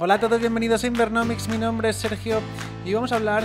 Hola a todos, bienvenidos a Invernomics, mi nombre es Sergio y vamos a hablar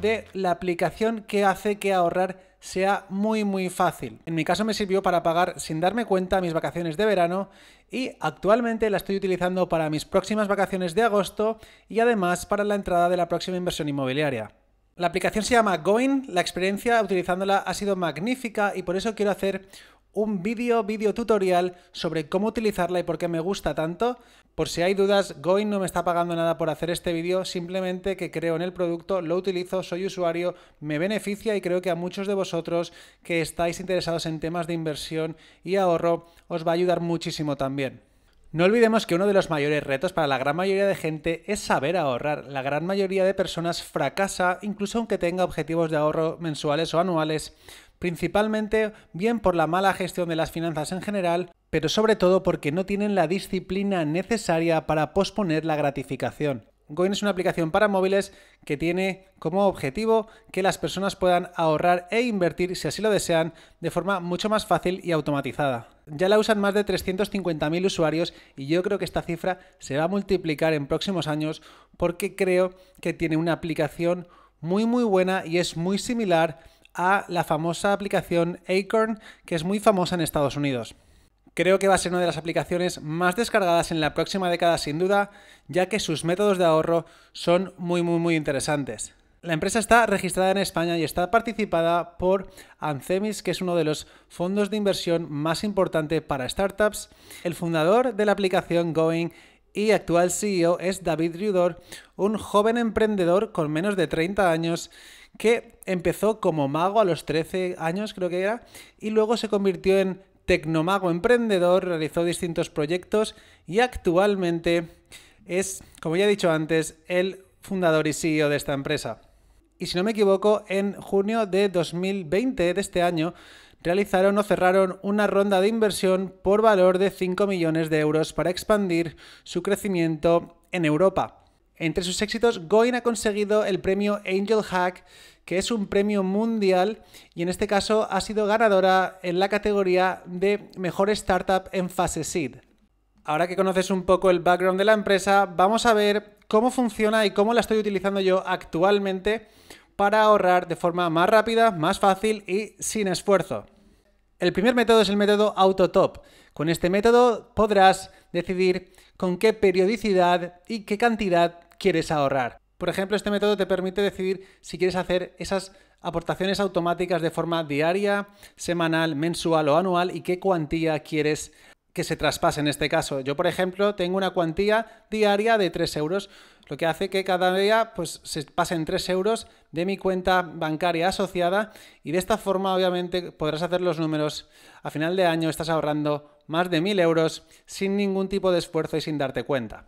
de la aplicación que hace que ahorrar sea muy muy fácil. En mi caso me sirvió para pagar sin darme cuenta mis vacaciones de verano y actualmente la estoy utilizando para mis próximas vacaciones de agosto y además para la entrada de la próxima inversión inmobiliaria. La aplicación se llama Going, la experiencia utilizándola ha sido magnífica y por eso quiero hacer un vídeo, vídeo tutorial sobre cómo utilizarla y por qué me gusta tanto, por si hay dudas, Going no me está pagando nada por hacer este vídeo, simplemente que creo en el producto, lo utilizo, soy usuario, me beneficia y creo que a muchos de vosotros que estáis interesados en temas de inversión y ahorro os va a ayudar muchísimo también. No olvidemos que uno de los mayores retos para la gran mayoría de gente es saber ahorrar. La gran mayoría de personas fracasa incluso aunque tenga objetivos de ahorro mensuales o anuales, principalmente bien por la mala gestión de las finanzas en general pero sobre todo porque no tienen la disciplina necesaria para posponer la gratificación. Goin es una aplicación para móviles que tiene como objetivo que las personas puedan ahorrar e invertir, si así lo desean, de forma mucho más fácil y automatizada. Ya la usan más de 350.000 usuarios y yo creo que esta cifra se va a multiplicar en próximos años porque creo que tiene una aplicación muy muy buena y es muy similar a la famosa aplicación Acorn que es muy famosa en Estados Unidos. Creo que va a ser una de las aplicaciones más descargadas en la próxima década sin duda, ya que sus métodos de ahorro son muy muy muy interesantes. La empresa está registrada en España y está participada por Ancemis, que es uno de los fondos de inversión más importantes para startups. El fundador de la aplicación Going y actual CEO es David Riudor, un joven emprendedor con menos de 30 años que empezó como mago a los 13 años, creo que era, y luego se convirtió en tecnomago emprendedor, realizó distintos proyectos y actualmente es, como ya he dicho antes, el fundador y CEO de esta empresa. Y si no me equivoco, en junio de 2020 de este año realizaron o cerraron una ronda de inversión por valor de 5 millones de euros para expandir su crecimiento en Europa. Entre sus éxitos, Goin ha conseguido el premio Angel Hack, que es un premio mundial y en este caso ha sido ganadora en la categoría de mejor startup en fase seed. Ahora que conoces un poco el background de la empresa, vamos a ver cómo funciona y cómo la estoy utilizando yo actualmente para ahorrar de forma más rápida, más fácil y sin esfuerzo. El primer método es el método Autotop. Con este método podrás decidir con qué periodicidad y qué cantidad quieres ahorrar. Por ejemplo, este método te permite decidir si quieres hacer esas aportaciones automáticas de forma diaria, semanal, mensual o anual y qué cuantía quieres que se traspase en este caso. Yo, por ejemplo, tengo una cuantía diaria de 3 euros, lo que hace que cada día pues, se pasen 3 euros de mi cuenta bancaria asociada y de esta forma obviamente podrás hacer los números. A final de año estás ahorrando más de 1.000 euros sin ningún tipo de esfuerzo y sin darte cuenta.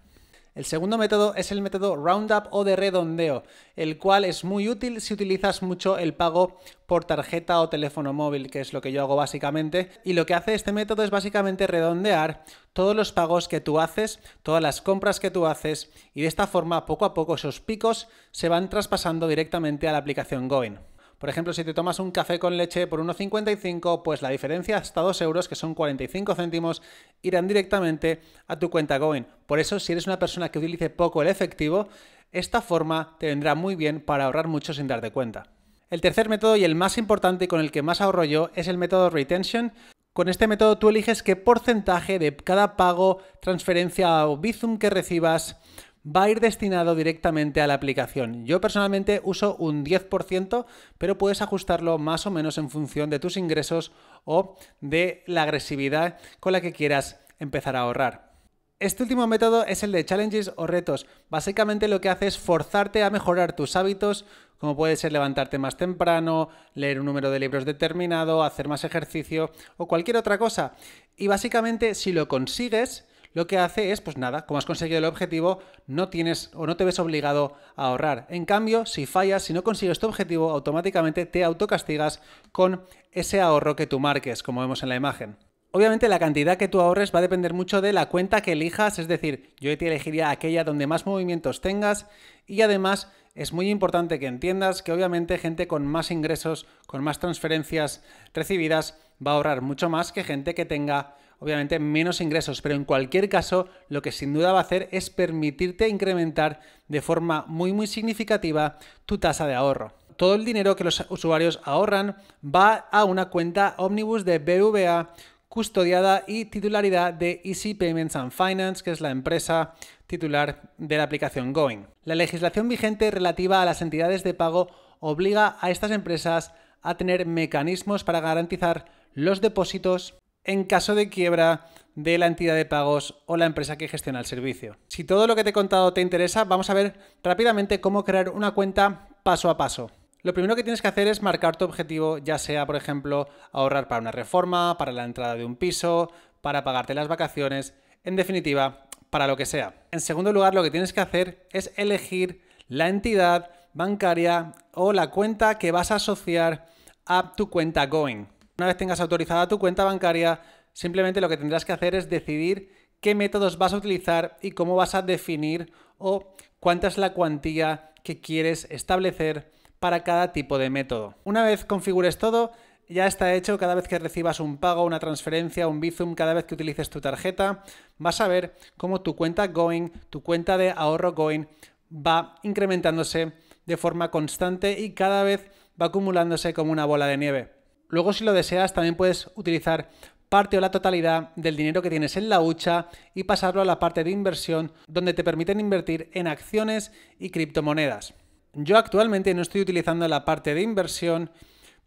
El segundo método es el método Roundup o de redondeo, el cual es muy útil si utilizas mucho el pago por tarjeta o teléfono móvil, que es lo que yo hago básicamente. Y lo que hace este método es básicamente redondear todos los pagos que tú haces, todas las compras que tú haces, y de esta forma poco a poco esos picos se van traspasando directamente a la aplicación Goin. Por ejemplo, si te tomas un café con leche por 1,55, pues la diferencia hasta 2 euros, que son 45 céntimos, irán directamente a tu cuenta Going. Por eso, si eres una persona que utilice poco el efectivo, esta forma te vendrá muy bien para ahorrar mucho sin darte cuenta. El tercer método y el más importante con el que más ahorro yo es el método retention. Con este método tú eliges qué porcentaje de cada pago, transferencia o bizum que recibas va a ir destinado directamente a la aplicación. Yo personalmente uso un 10%, pero puedes ajustarlo más o menos en función de tus ingresos o de la agresividad con la que quieras empezar a ahorrar. Este último método es el de challenges o retos. Básicamente lo que hace es forzarte a mejorar tus hábitos, como puede ser levantarte más temprano, leer un número de libros determinado, hacer más ejercicio o cualquier otra cosa. Y básicamente si lo consigues, lo que hace es, pues nada, como has conseguido el objetivo, no tienes o no te ves obligado a ahorrar. En cambio, si fallas, si no consigues tu objetivo, automáticamente te autocastigas con ese ahorro que tú marques, como vemos en la imagen. Obviamente la cantidad que tú ahorres va a depender mucho de la cuenta que elijas, es decir, yo te elegiría aquella donde más movimientos tengas y además es muy importante que entiendas que obviamente gente con más ingresos, con más transferencias recibidas, va a ahorrar mucho más que gente que tenga obviamente menos ingresos, pero en cualquier caso lo que sin duda va a hacer es permitirte incrementar de forma muy muy significativa tu tasa de ahorro. Todo el dinero que los usuarios ahorran va a una cuenta Omnibus de BVA custodiada y titularidad de Easy Payments and Finance, que es la empresa titular de la aplicación Going. La legislación vigente relativa a las entidades de pago obliga a estas empresas a tener mecanismos para garantizar los depósitos en caso de quiebra de la entidad de pagos o la empresa que gestiona el servicio. Si todo lo que te he contado te interesa, vamos a ver rápidamente cómo crear una cuenta paso a paso. Lo primero que tienes que hacer es marcar tu objetivo, ya sea, por ejemplo, ahorrar para una reforma, para la entrada de un piso, para pagarte las vacaciones, en definitiva, para lo que sea. En segundo lugar, lo que tienes que hacer es elegir la entidad bancaria o la cuenta que vas a asociar a tu cuenta Going. Una vez tengas autorizada tu cuenta bancaria, simplemente lo que tendrás que hacer es decidir qué métodos vas a utilizar y cómo vas a definir o cuánta es la cuantía que quieres establecer para cada tipo de método. Una vez configures todo, ya está hecho, cada vez que recibas un pago, una transferencia, un Bizum, cada vez que utilices tu tarjeta, vas a ver cómo tu cuenta Going, tu cuenta de ahorro Going, va incrementándose de forma constante y cada vez va acumulándose como una bola de nieve. Luego, si lo deseas, también puedes utilizar parte o la totalidad del dinero que tienes en la hucha y pasarlo a la parte de inversión donde te permiten invertir en acciones y criptomonedas. Yo actualmente no estoy utilizando la parte de inversión,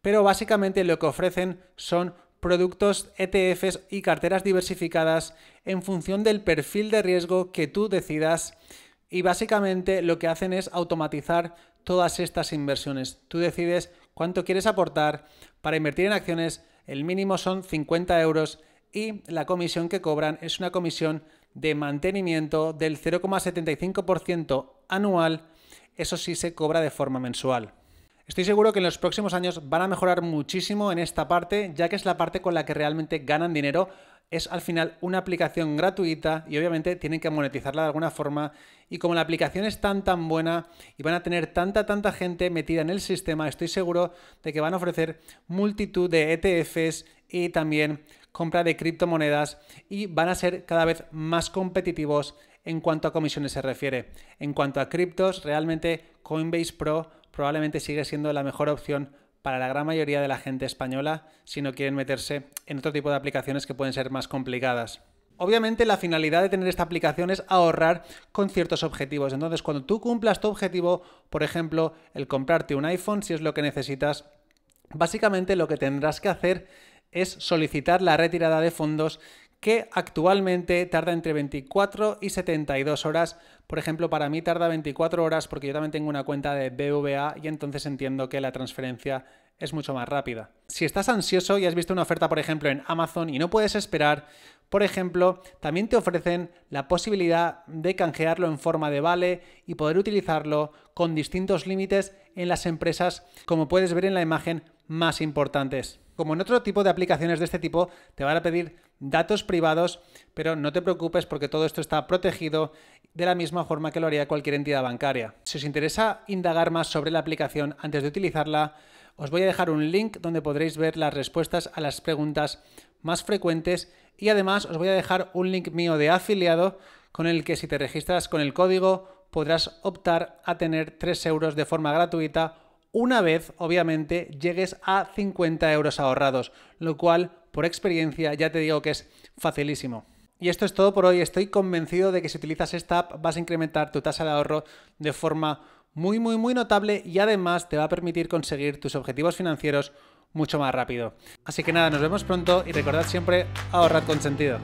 pero básicamente lo que ofrecen son productos, ETFs y carteras diversificadas en función del perfil de riesgo que tú decidas y básicamente lo que hacen es automatizar todas estas inversiones. Tú decides cuánto quieres aportar para invertir en acciones, el mínimo son 50 euros y la comisión que cobran es una comisión de mantenimiento del 0,75% anual eso sí se cobra de forma mensual. Estoy seguro que en los próximos años van a mejorar muchísimo en esta parte, ya que es la parte con la que realmente ganan dinero. Es al final una aplicación gratuita y obviamente tienen que monetizarla de alguna forma. Y como la aplicación es tan tan buena y van a tener tanta tanta gente metida en el sistema, estoy seguro de que van a ofrecer multitud de ETFs y también compra de criptomonedas y van a ser cada vez más competitivos en cuanto a comisiones se refiere. En cuanto a criptos, realmente Coinbase Pro probablemente sigue siendo la mejor opción para la gran mayoría de la gente española si no quieren meterse en otro tipo de aplicaciones que pueden ser más complicadas. Obviamente la finalidad de tener esta aplicación es ahorrar con ciertos objetivos. Entonces, cuando tú cumplas tu objetivo, por ejemplo, el comprarte un iPhone si es lo que necesitas, básicamente lo que tendrás que hacer es solicitar la retirada de fondos que actualmente tarda entre 24 y 72 horas. Por ejemplo, para mí tarda 24 horas porque yo también tengo una cuenta de BVA y entonces entiendo que la transferencia es mucho más rápida. Si estás ansioso y has visto una oferta, por ejemplo, en Amazon y no puedes esperar, por ejemplo, también te ofrecen la posibilidad de canjearlo en forma de vale y poder utilizarlo con distintos límites en las empresas, como puedes ver en la imagen, más importantes como en otro tipo de aplicaciones de este tipo, te van a pedir datos privados, pero no te preocupes porque todo esto está protegido de la misma forma que lo haría cualquier entidad bancaria. Si os interesa indagar más sobre la aplicación antes de utilizarla, os voy a dejar un link donde podréis ver las respuestas a las preguntas más frecuentes y además os voy a dejar un link mío de afiliado con el que si te registras con el código podrás optar a tener 3 euros de forma gratuita una vez, obviamente, llegues a 50 euros ahorrados, lo cual, por experiencia, ya te digo que es facilísimo. Y esto es todo por hoy. Estoy convencido de que si utilizas esta app vas a incrementar tu tasa de ahorro de forma muy, muy, muy notable y además te va a permitir conseguir tus objetivos financieros mucho más rápido. Así que nada, nos vemos pronto y recordad siempre ahorrar con sentido.